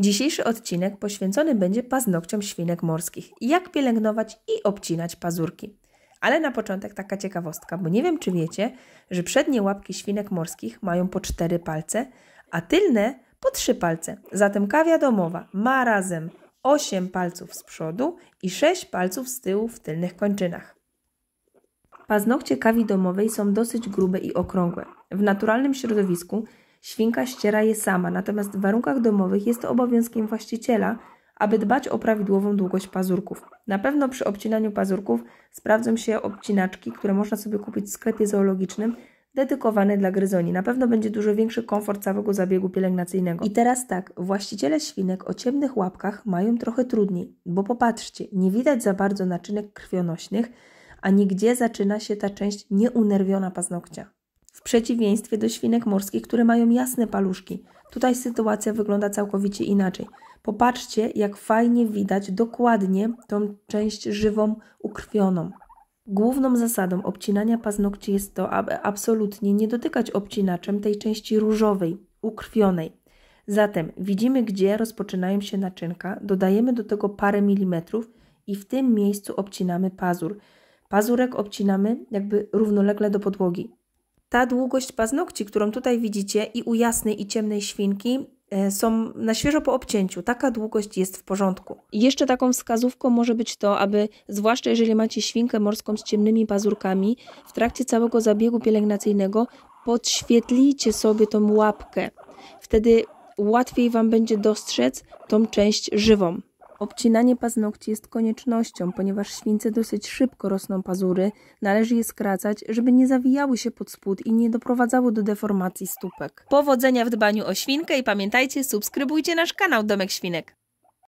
Dzisiejszy odcinek poświęcony będzie paznokciom świnek morskich, jak pielęgnować i obcinać pazurki. Ale na początek taka ciekawostka, bo nie wiem czy wiecie, że przednie łapki świnek morskich mają po cztery palce, a tylne po trzy palce. Zatem kawia domowa ma razem 8 palców z przodu i 6 palców z tyłu w tylnych kończynach. Paznokcie kawi domowej są dosyć grube i okrągłe. W naturalnym środowisku Świnka ściera je sama, natomiast w warunkach domowych jest to obowiązkiem właściciela, aby dbać o prawidłową długość pazurków. Na pewno przy obcinaniu pazurków sprawdzą się obcinaczki, które można sobie kupić w sklepie zoologicznym, dedykowane dla gryzoni. Na pewno będzie dużo większy komfort całego zabiegu pielęgnacyjnego. I teraz tak, właściciele świnek o ciemnych łapkach mają trochę trudniej, bo popatrzcie, nie widać za bardzo naczynek krwionośnych, ani gdzie zaczyna się ta część nieunerwiona paznokcia w przeciwieństwie do świnek morskich, które mają jasne paluszki. Tutaj sytuacja wygląda całkowicie inaczej. Popatrzcie, jak fajnie widać dokładnie tą część żywą, ukrwioną. Główną zasadą obcinania paznokci jest to, aby absolutnie nie dotykać obcinaczem tej części różowej, ukrwionej. Zatem widzimy, gdzie rozpoczynają się naczynka, dodajemy do tego parę milimetrów i w tym miejscu obcinamy pazur. Pazurek obcinamy jakby równolegle do podłogi. Ta długość paznokci, którą tutaj widzicie i u jasnej i ciemnej świnki e, są na świeżo po obcięciu. Taka długość jest w porządku. jeszcze taką wskazówką może być to, aby, zwłaszcza jeżeli macie świnkę morską z ciemnymi pazurkami, w trakcie całego zabiegu pielęgnacyjnego podświetlicie sobie tą łapkę. Wtedy łatwiej Wam będzie dostrzec tą część żywą. Obcinanie paznokci jest koniecznością, ponieważ śwince dosyć szybko rosną pazury, należy je skracać, żeby nie zawijały się pod spód i nie doprowadzały do deformacji stópek. Powodzenia w dbaniu o świnkę i pamiętajcie, subskrybujcie nasz kanał Domek Świnek.